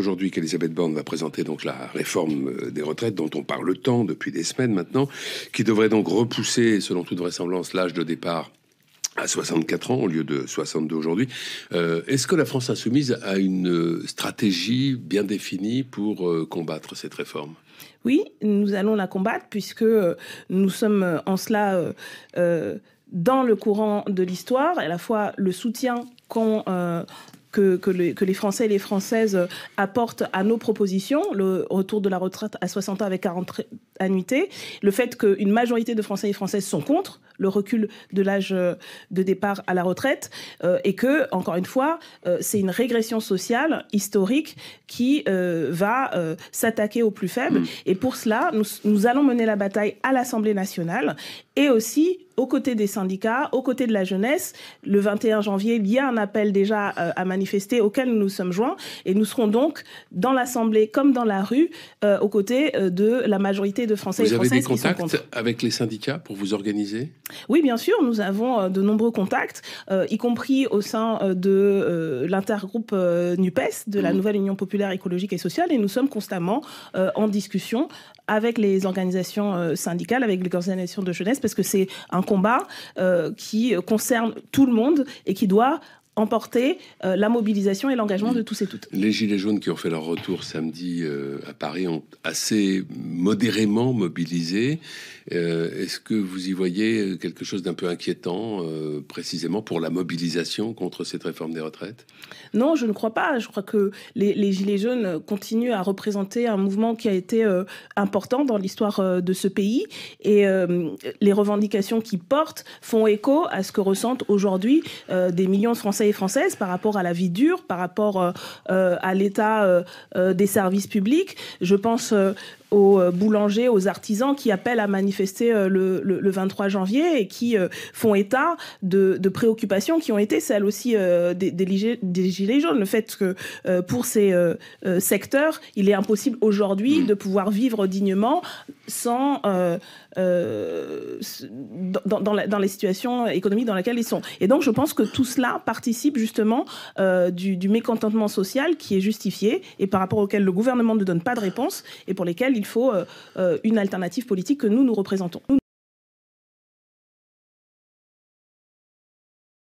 Aujourd'hui qu'Elisabeth Borne va présenter donc la réforme euh, des retraites dont on parle tant depuis des semaines maintenant, qui devrait donc repousser, selon toute vraisemblance, l'âge de départ à 64 ans au lieu de 62 aujourd'hui. Euh, est-ce que la France insoumise a une euh, stratégie bien définie pour combattre cette réforme Oui, nous allons la combattre puisque nous sommes en cela dans le courant de l'histoire, à la fois le soutien qu'ont que, les Français et les Françaises apportent à nos propositions, le retour de la retraite à 60 ans avec 40 annuités, le fait qu'une majorité de Français et Françaises sont contre le recul de l'âge de départ à la retraite, euh, et que, encore une fois, euh, c'est une régression sociale historique qui euh, va s'attaquer aux plus faibles. Mmh. Et pour cela, nous allons mener la bataille à l'Assemblée nationale et aussi aux côtés des syndicats, aux côtés de la jeunesse. Le 21 janvier, il y a un appel déjà euh, à manifester auquel nous nous sommes joints et nous serons donc dans l'Assemblée comme dans la rue euh, aux côtés euh, de la majorité de Français vous et Françaises. Vous avez des contacts avec les syndicats pour vous organiser Oui, bien sûr, nous avons de nombreux contacts, y compris au sein de l'intergroupe NUPES, de la mmh. Nouvelle Union Populaire Écologique et Sociale, et nous sommes constamment en discussion avec les organisations syndicales, avec les organisations de jeunesse, parce que c'est un combat euh, qui concerne tout le monde et qui doit emporter euh, la mobilisation et l'engagement de tous et toutes. Les Gilets jaunes qui ont fait leur retour samedi euh, à Paris ont assez modérément mobilisé. Euh, est-ce que vous y voyez quelque chose d'un peu inquiétant, précisément pour la mobilisation contre cette réforme des retraites Non, je ne crois pas. Je crois que les, les, Gilets jaunes continuent à représenter un mouvement qui a été important dans l'histoire de ce pays. Et les revendications qu'ils portent font écho à ce que ressentent aujourd'hui des millions de Français française par rapport à la vie dure, par rapport euh, euh, à l'état euh, des services publics. Je pense aux boulangers, aux artisans qui appellent à manifester le, 23 janvier et qui font état de, préoccupations qui ont été celles aussi des, gilets jaunes. Le fait que pour ces secteurs, il est impossible aujourd'hui de pouvoir vivre dignement sans dans, dans, dans, les situations économiques dans lesquelles ils sont. Et donc je pense que tout cela participe justement euh, du, mécontentement social qui est justifié et par rapport auquel le gouvernement ne donne pas de réponse et pour lesquels il faut euh, euh, une alternative politique que nous, nous représentons.